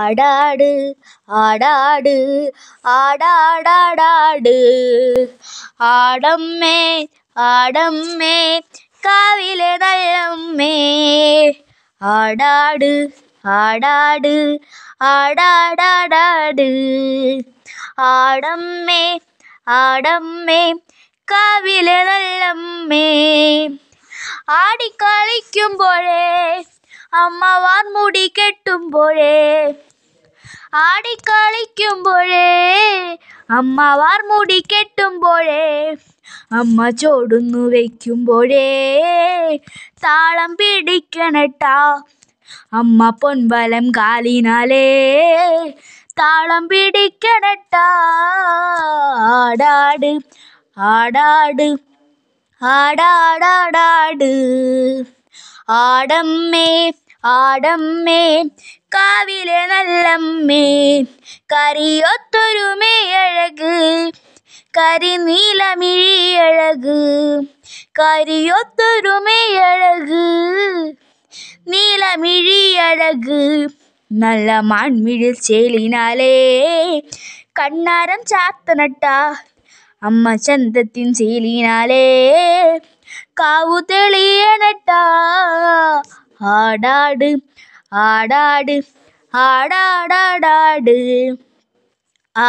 ஆடாடு ஆடாடு ஆடாடாடாடு ஆடம்மே ஆடம்மே காவிலே நல்லம்மே ஆடாடு ஆடாடு ஆடாடாடாடு ஆடம்மே ஆடம்மே காவிலே நல்லம்மே ஆடி கழிக்கும் போலே അമ്മവാർ മുടി കെട്ടുമ്പോഴേ ആടിക്കളിക്കുമ്പോഴേ അമ്മവാർ മുടി കെട്ടുമ്പോഴേ അമ്മ ചോടുന്നു വയ്ക്കുമ്പോഴേ താളം പിടിക്കണട്ടാ അമ്മ പൊൻവലം കാലിനാലേ താളം പിടിക്കണട്ടാ ആടാട് ആടാട് ആടാടാടാട് ആടമ്മേ ആടമ്മേ കാവിലെ നല്ലമ്മേ കറിയൊത്തൊരുമേ അഴക് കരിനീലമിഴി അഴക് കറിയൊത്തൊരുമേ അഴക് നീലമിഴി അഴക് നല്ല മാൺമിഴിൽ ചേലിനാലേ കണ്ണാരം ചാത്തനട്ട അമ്മ ചന്തത്തിൻ ചേലിനാലേ കാവു തെളിയനട്ടാ ஆடாடு ஆடாடு ஆடாடாடாடு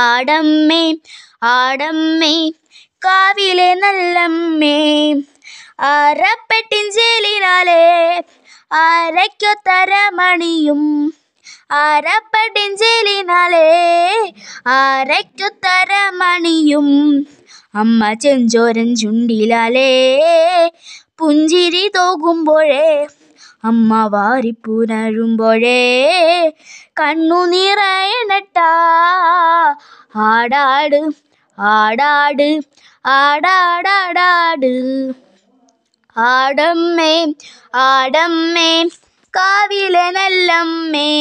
ஆடம்மே ஆடம்மே காவிலே நல்லம்மே அறப்பட்டிஞ்சேலினாலே அரைக்கோ தர மணியும் அறப்பட்டிஞ்சேலினாலே அரைக்கோ தர மணியும் அம்மா செஞ்சோரன் சுண்டிலாலே புஞ்சிரி தோகும்போழே അമ്മ വാരിപ്പുനഴുമ്പോഴേ കണ്ണു നിറയണട്ടാ ആടാട് ആടാട് ആടാടാടാട് ആടമ്മേ ആടമ്മേ കാവിലെ നല്ലമ്മേ